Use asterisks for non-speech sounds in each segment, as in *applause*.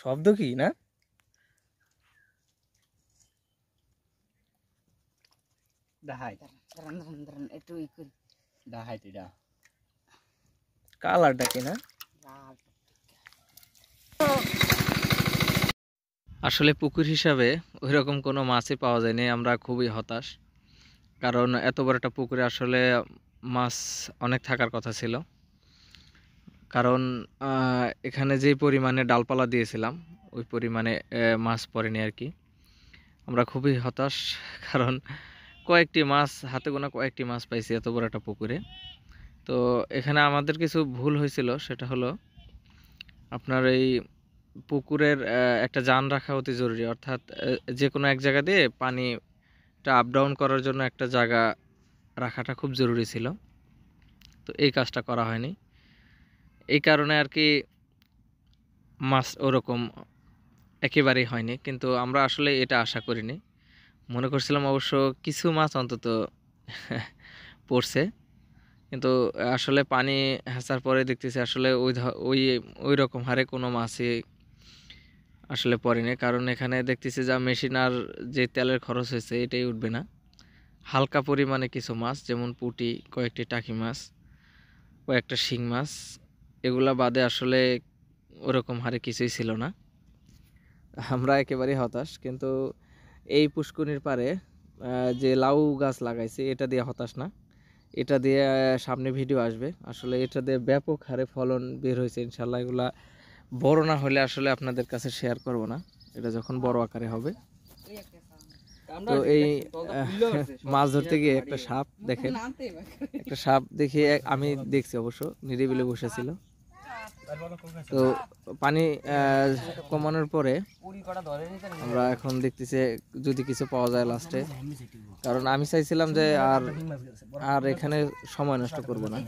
শব্দ কি না আসলে পুকুর হিসাবে ওইরকম কোনো মাছই পাওয়া যায়নি আমরা খুবই হতাশ কারণ এত বড় একটা পুকুরে আসলে মাছ অনেক থাকার কথা ছিল কারণ এখানে যে পরিমাণে ডালপালা দিয়েছিলাম ওই পরিমাণে মাছ পড়েনি আর কি আমরা খুবই হতাশ কারণ কয়েকটি মাছ হাতে গোনা কয়েকটি মাছ পাইছি এত বড় একটা পুকুরে তো এখানে আমাদের কিছু ভুল হয়েছিল সেটা হলো আপনার এই পুকুরের একটা যান রাখা অতি জরুরি অর্থাৎ যে কোনো এক জায়গা দিয়ে পানিটা আপ ডাউন করার জন্য একটা জায়গা রাখাটা খুব জরুরি ছিল তো এই কাজটা করা হয়নি এই কারণে আর কি মাছ ওরকম একেবারেই হয়নি কিন্তু আমরা আসলে এটা আশা করিনি মনে করছিলাম অবশ্য কিছু মাছ অন্তত *laughs* পড়ছে কিন্তু আসলে পানি হাসার পরে দেখতেছি আসলে ওই ওই ওই রকম হারে কোনো মাছই আসলে পড়েনি কারণ এখানে দেখতেছি যা মেশিন আর যে তেলের খরচ হয়েছে এটাই উঠবে না হালকা পরিমাণে কিছু মাছ যেমন পুটি কয়েকটি টাকি মাছ কয়েকটা শিং মাছ এগুলা বাদে আসলে ওরকম হারে কিছুই ছিল না আমরা একেবারেই হতাশ কিন্তু এই পুষ্কনির পারে যে লাউ গাছ লাগাইছে এটা দিয়ে হতাশ না এটা দিয়ে সামনে ভিডিও আসবে আসলে এটা দিয়ে ব্যাপক হারে ফলন বের হয়েছে ইনশাল্লাহ এগুলা বড় না হলে আসলে আপনাদের কাছে শেয়ার করব না এটা যখন বড় আকারে হবে তো এই মাছ ধরতে গিয়ে একটা সাপ দেখেন একটা সাপ দেখে আমি দেখছি অবশ্য নিরিবিলে বসেছিল তো পানি কমানোর পরে আমরা এখন দেখতেছি যদি কিছু পাওয়া যায় লাস্টে কারণ আমি চাইছিলাম যে আর আর এখানে সময় নষ্ট করব না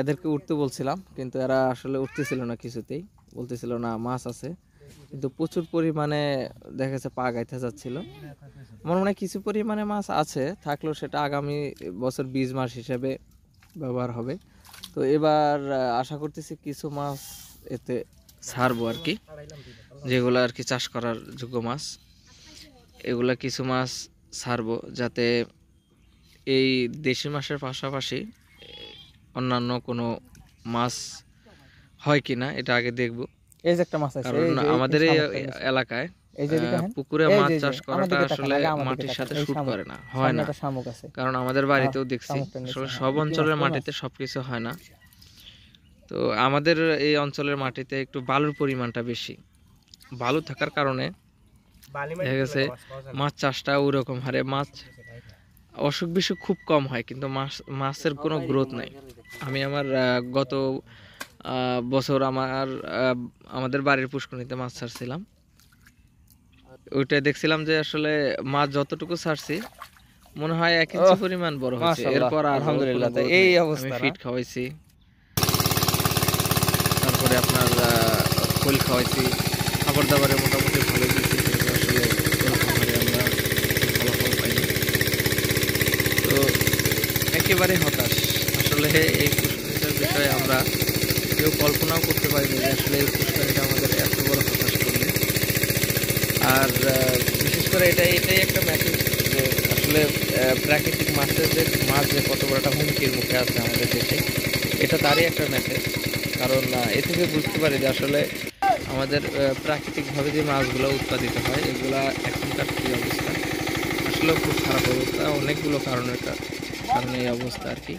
এদেরকে উঠতে বলছিলাম কিন্তু এরা আসলে উঠতেছিল না কিছুতেই বলতেছিল না মাছ আছে কিন্তু প্রচুর পরিমাণে দেখা যাচ্ছে পা গাইতে যাচ্ছিল আমার মনে হয় কিছু পরিমাণে মাছ আছে থাকলেও সেটা আগামী বছর বীজ মাস হিসেবে ব্যবহার হবে তো এবার আশা করতেছি কিছু মাছ এতে ছাড়বো আর কি যেগুলো আর কি চাষ করার যোগ্য মাছ এগুলা কিছু মাছ ছাড়বো যাতে এই দেশি মাছের পাশাপাশি অন্যান্য কোনো মাছ হয় কি না এটা আগে দেখবো এই যে একটা মাছ আছে কারণ আমাদের এই এলাকায় হ্যাঁ? পুকুরে মাছ চাষ করাটা আসলে মাটির সাথে শুট করে না হয় না কারণ আমাদের হ্যাঁ, বাড়িতেও দেখছি আসলে হ্যাঁ, সব অঞ্চলের মাটিতে সবকিছু হয় না তো আমাদের এই অঞ্চলের মাটিতে একটু বালুর পরিমাণটা বেশি বালু থাকার কারণে দেখা গেছে মাছ চাষটা ওরকম হারে মাছ অসুখ বিসুখ খুব কম হয় কিন্তু মাছ মাছের কোনো গ্রোথ নাই আমি আমার গত বছর আমার আমাদের বাড়ির পুষ্করণীতে মাছ ছাড়ছিলাম ওইটা দেখছিলাম যে আসলে মাছ যতটুকু ছাড়ছি মনে হয় এক ইঞ্চি পরিমাণ বড় হয়েছে এরপর আলহামদুলিল্লাহ এই অবস্থা ফিট খাওয়াইছি তারপরে আপনার ফুল খাওয়াইছি খাবার দাবারে মোটামুটি ভালো দিয়েছি একেবারে হতাশ আসলে এই বিষয়ে আমরা কেউ কল্পনাও করতে পারিনি যে আসলে এই পুরস্কারটা আমাদের এত বড় প্রকাশ করবে আর বিশেষ করে এটা এটাই একটা ম্যাসেজ যে আসলে প্রাকৃতিক মাছের যে মাছ যে কত বড় একটা হুমকির মুখে আছে আমাদের দেশে এটা তারই একটা ম্যাসেজ কারণ এ থেকে বুঝতে পারি যে আসলে আমাদের প্রাকৃতিকভাবে যে মাছগুলো উৎপাদিত হয় এগুলা এখনকার কী অবস্থা আসলেও খুব খারাপ অবস্থা অনেকগুলো কারণের কারণে এই অবস্থা আর কি